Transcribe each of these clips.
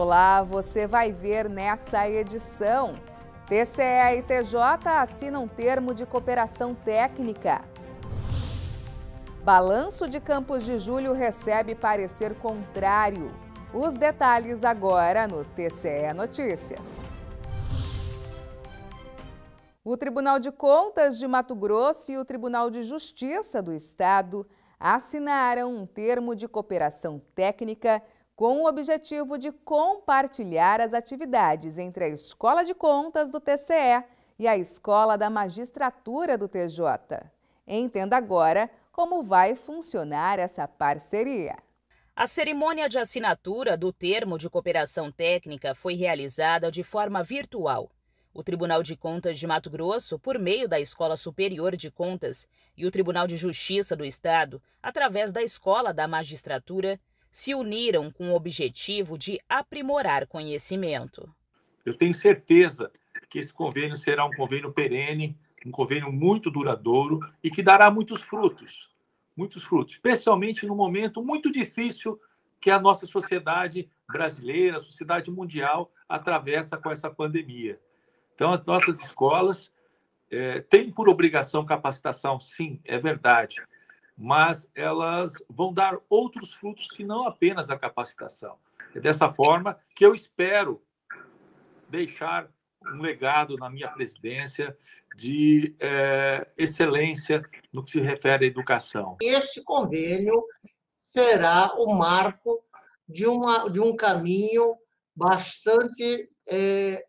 Olá, você vai ver nessa edição. TCE e TJ assinam termo de cooperação técnica. Balanço de Campos de Julho recebe parecer contrário. Os detalhes agora no TCE Notícias. O Tribunal de Contas de Mato Grosso e o Tribunal de Justiça do Estado assinaram um termo de cooperação técnica com o objetivo de compartilhar as atividades entre a Escola de Contas do TCE e a Escola da Magistratura do TJ. Entenda agora como vai funcionar essa parceria. A cerimônia de assinatura do termo de cooperação técnica foi realizada de forma virtual. O Tribunal de Contas de Mato Grosso, por meio da Escola Superior de Contas, e o Tribunal de Justiça do Estado, através da Escola da Magistratura, se uniram com o objetivo de aprimorar conhecimento. Eu tenho certeza que esse convênio será um convênio perene, um convênio muito duradouro e que dará muitos frutos, muitos frutos, especialmente no momento muito difícil que a nossa sociedade brasileira, a sociedade mundial atravessa com essa pandemia. Então, as nossas escolas é, têm por obrigação capacitação, sim, é verdade, mas elas vão dar outros frutos que não apenas a capacitação. É dessa forma que eu espero deixar um legado na minha presidência de é, excelência no que se refere à educação. Este convênio será o marco de, uma, de um caminho bastante é,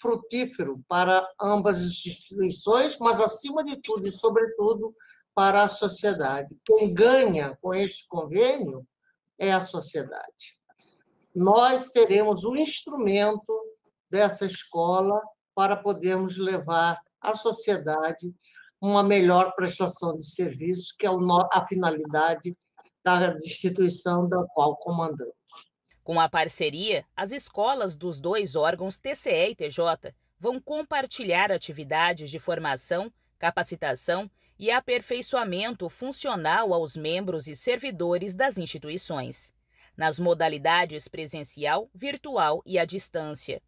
frutífero para ambas as instituições, mas, acima de tudo e sobretudo, para a sociedade. Quem ganha com este convênio é a sociedade. Nós seremos o instrumento dessa escola para podermos levar à sociedade uma melhor prestação de serviço, que é a finalidade da instituição da qual comandamos. Com a parceria, as escolas dos dois órgãos TCE e TJ vão compartilhar atividades de formação, capacitação e aperfeiçoamento funcional aos membros e servidores das instituições, nas modalidades presencial, virtual e à distância.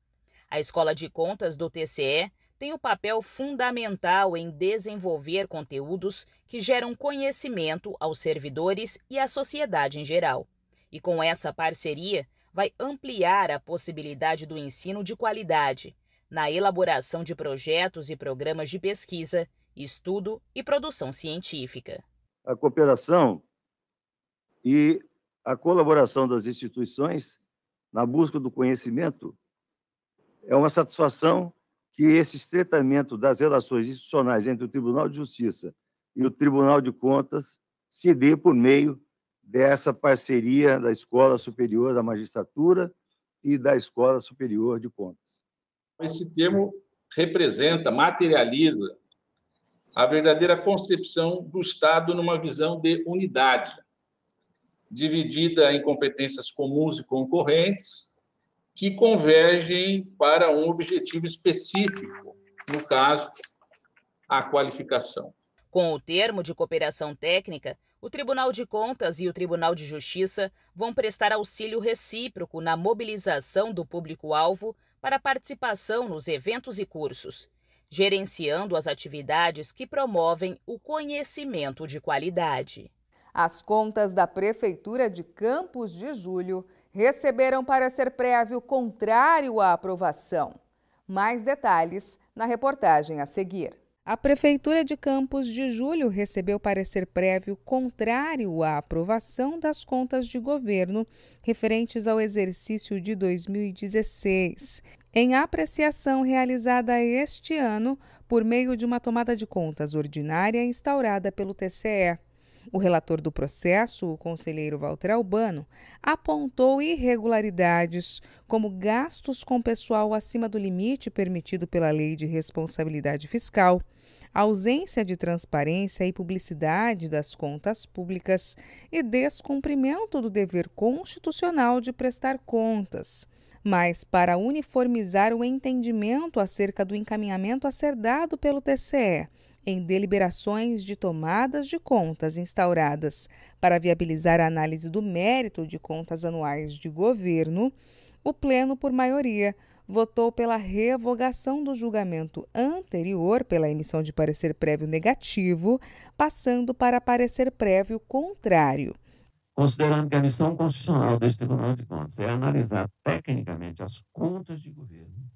A Escola de Contas do TCE tem o um papel fundamental em desenvolver conteúdos que geram conhecimento aos servidores e à sociedade em geral. E com essa parceria, vai ampliar a possibilidade do ensino de qualidade na elaboração de projetos e programas de pesquisa, estudo e produção científica. A cooperação e a colaboração das instituições na busca do conhecimento é uma satisfação que esse estreitamento das relações institucionais entre o Tribunal de Justiça e o Tribunal de Contas se dê por meio dessa parceria da Escola Superior da Magistratura e da Escola Superior de Contas. Esse termo representa, materializa a verdadeira concepção do Estado numa visão de unidade, dividida em competências comuns e concorrentes, que convergem para um objetivo específico, no caso, a qualificação. Com o termo de cooperação técnica, o Tribunal de Contas e o Tribunal de Justiça vão prestar auxílio recíproco na mobilização do público-alvo para participação nos eventos e cursos gerenciando as atividades que promovem o conhecimento de qualidade. As contas da Prefeitura de Campos de Julho receberam parecer prévio contrário à aprovação. Mais detalhes na reportagem a seguir. A Prefeitura de Campos de Julho recebeu parecer prévio contrário à aprovação das contas de governo referentes ao exercício de 2016. Em apreciação realizada este ano por meio de uma tomada de contas ordinária instaurada pelo TCE. O relator do processo, o conselheiro Walter Albano, apontou irregularidades como gastos com pessoal acima do limite permitido pela Lei de Responsabilidade Fiscal, ausência de transparência e publicidade das contas públicas e descumprimento do dever constitucional de prestar contas mas para uniformizar o entendimento acerca do encaminhamento a ser dado pelo TCE em deliberações de tomadas de contas instauradas para viabilizar a análise do mérito de contas anuais de governo, o Pleno, por maioria, votou pela revogação do julgamento anterior pela emissão de parecer prévio negativo, passando para parecer prévio contrário considerando que a missão constitucional deste Tribunal de Contas é analisar tecnicamente as contas de governo,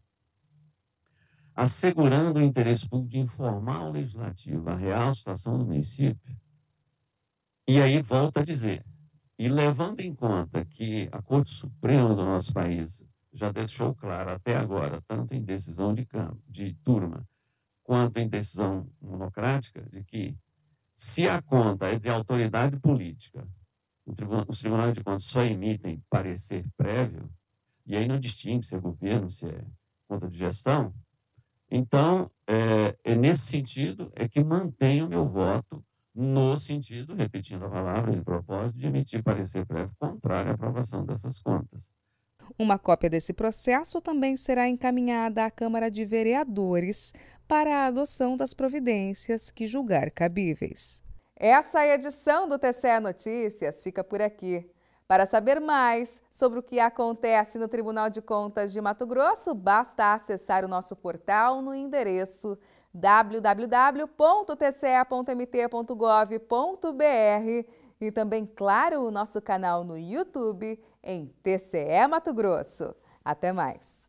assegurando o interesse público de informar o legislativo a real situação do município, e aí volta a dizer, e levando em conta que a Corte Suprema do nosso país já deixou claro até agora, tanto em decisão de, campo, de turma, quanto em decisão monocrática, de que se a conta é de autoridade política tribunal, os tribunais de contas só emitem parecer prévio, e aí não distingue se é governo, se é conta de gestão. Então, é, é nesse sentido é que mantenho o meu voto no sentido, repetindo a palavra de propósito, de emitir parecer prévio contrário à aprovação dessas contas. Uma cópia desse processo também será encaminhada à Câmara de Vereadores para a adoção das providências que julgar cabíveis. Essa edição do TCE Notícias fica por aqui. Para saber mais sobre o que acontece no Tribunal de Contas de Mato Grosso, basta acessar o nosso portal no endereço www.tce.mt.gov.br e também, claro, o nosso canal no YouTube em TCE Mato Grosso. Até mais!